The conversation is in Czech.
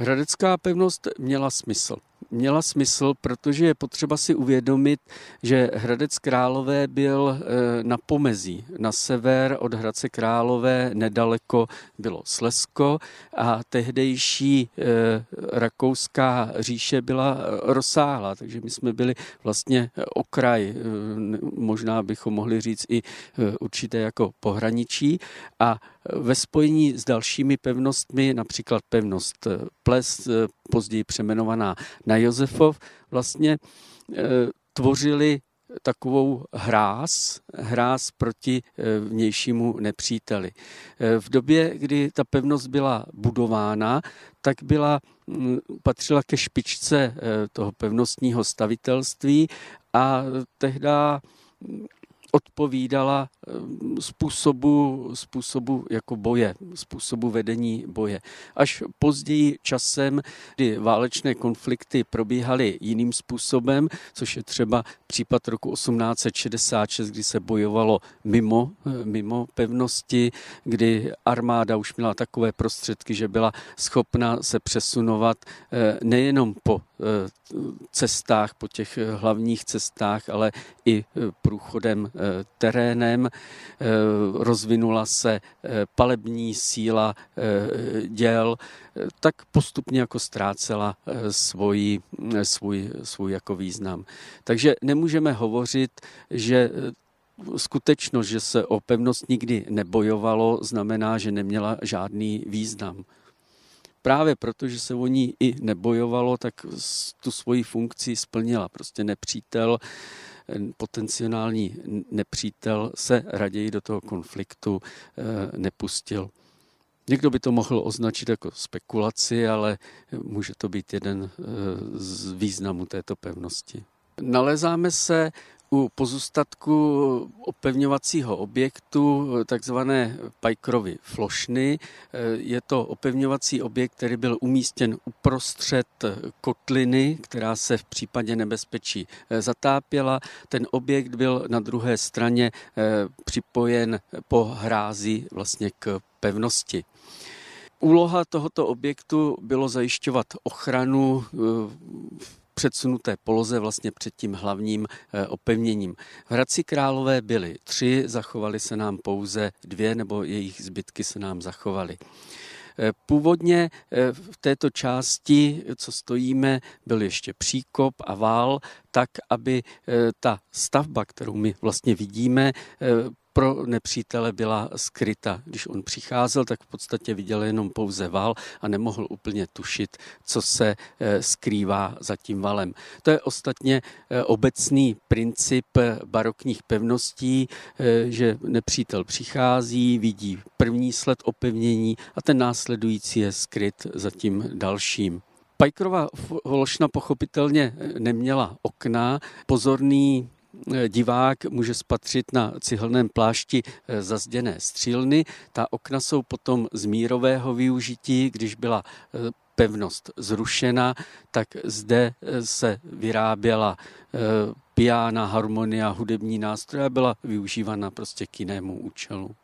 Hradecká pevnost měla smysl měla smysl, protože je potřeba si uvědomit, že Hradec Králové byl eh, na pomezí. Na sever od Hradce Králové nedaleko bylo Slezsko a tehdejší eh, rakouská říše byla eh, rozsáhlá, takže my jsme byli vlastně okraj, možná bychom mohli říct i určité jako pohraničí a ve spojení s dalšími pevnostmi, například pevnost Ples, později přeměnovaná na Josefov vlastně eh, tvořili takovou hráz, hráz proti eh, vnějšímu nepříteli. Eh, v době, kdy ta pevnost byla budována, tak byla, mm, patřila ke špičce toho pevnostního stavitelství a tehdy mm, odpovídala ehm, způsobu, způsobu jako boje, způsobu vedení boje. Až později časem, kdy válečné konflikty probíhaly jiným způsobem, což je třeba případ roku 1866, kdy se bojovalo mimo, eh, mimo pevnosti, kdy armáda už měla takové prostředky, že byla schopna se přesunovat eh, nejenom po eh, cestách, po těch hlavních cestách, ale i průchodem terénem, eh, rozvinula se eh, palební síla eh, děl, tak postupně jako ztrácela svůj svůj, svůj jako význam. Takže nemůžeme hovořit, že skutečnost, že se o pevnost nikdy nebojovalo, znamená, že neměla žádný význam. Právě proto, že se o ní i nebojovalo, tak tu svoji funkci splnila. Prostě nepřítel eh, potenciální nepřítel se raději do toho konfliktu e, nepustil. Někdo by to mohl označit jako spekulaci, ale může to být jeden e, z významů této pevnosti. Nalezáme se u pozůstatku opevňovacího objektu takzvané Pajkrovy flošny. Je to opevňovací objekt, který byl umístěn uprostřed kotliny, která se v případě nebezpečí zatápěla. Ten objekt byl na druhé straně eh, připojen po hrázi vlastně k pevnosti. Úloha tohoto objektu bylo zajišťovat ochranu eh, předsunuté poloze vlastně před tím hlavním eh, opevněním. V Hradci Králové byly tři, zachovaly se nám pouze dvě nebo jejich zbytky se nám zachovaly. Eh, původně eh, v této části, co stojíme, byl ještě příkop a vál, tak aby ta stavba, kterou my vlastně vidíme, pro nepřítele byla skryta. Když on přicházel, tak v podstatě viděl jenom pouze val a nemohl úplně tušit, co se eh, skrývá za tím valem. To je ostatně eh, obecný princip eh, barokních pevností, že nepřítel přichází, vidí první sled opevnění a ten následující je skryt za tím dalším. Pajkrova Vološna pochopitelně neměla okna. Pozorný Eh, divák může spatřit na cihelném plášti eh, zazděné střílny. Ta okna jsou potom z mírového využití, když byla eh, pevnost zrušena, tak zde se vyráběla piána, harmonia, hudební nástroje byla využívána prostě k jinému účelu.